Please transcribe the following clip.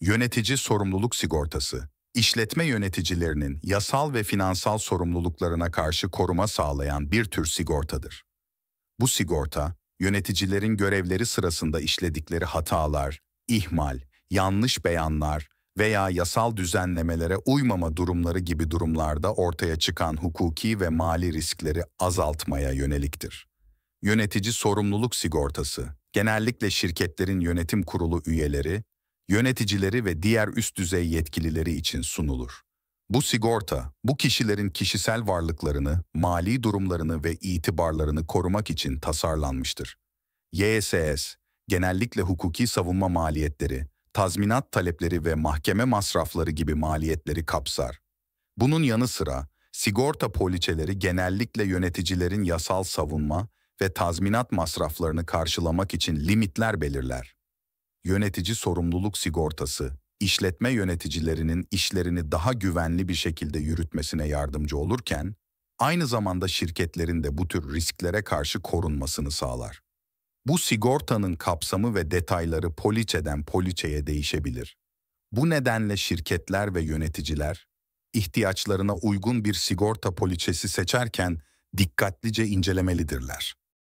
Yönetici sorumluluk sigortası, işletme yöneticilerinin yasal ve finansal sorumluluklarına karşı koruma sağlayan bir tür sigortadır. Bu sigorta, yöneticilerin görevleri sırasında işledikleri hatalar, ihmal, yanlış beyanlar veya yasal düzenlemelere uymama durumları gibi durumlarda ortaya çıkan hukuki ve mali riskleri azaltmaya yöneliktir. Yönetici sorumluluk sigortası, genellikle şirketlerin yönetim kurulu üyeleri yöneticileri ve diğer üst düzey yetkilileri için sunulur. Bu sigorta, bu kişilerin kişisel varlıklarını, mali durumlarını ve itibarlarını korumak için tasarlanmıştır. YSS, genellikle hukuki savunma maliyetleri, tazminat talepleri ve mahkeme masrafları gibi maliyetleri kapsar. Bunun yanı sıra, sigorta poliçeleri genellikle yöneticilerin yasal savunma ve tazminat masraflarını karşılamak için limitler belirler yönetici sorumluluk sigortası, işletme yöneticilerinin işlerini daha güvenli bir şekilde yürütmesine yardımcı olurken, aynı zamanda şirketlerin de bu tür risklere karşı korunmasını sağlar. Bu sigortanın kapsamı ve detayları poliçeden poliçeye değişebilir. Bu nedenle şirketler ve yöneticiler, ihtiyaçlarına uygun bir sigorta poliçesi seçerken dikkatlice incelemelidirler.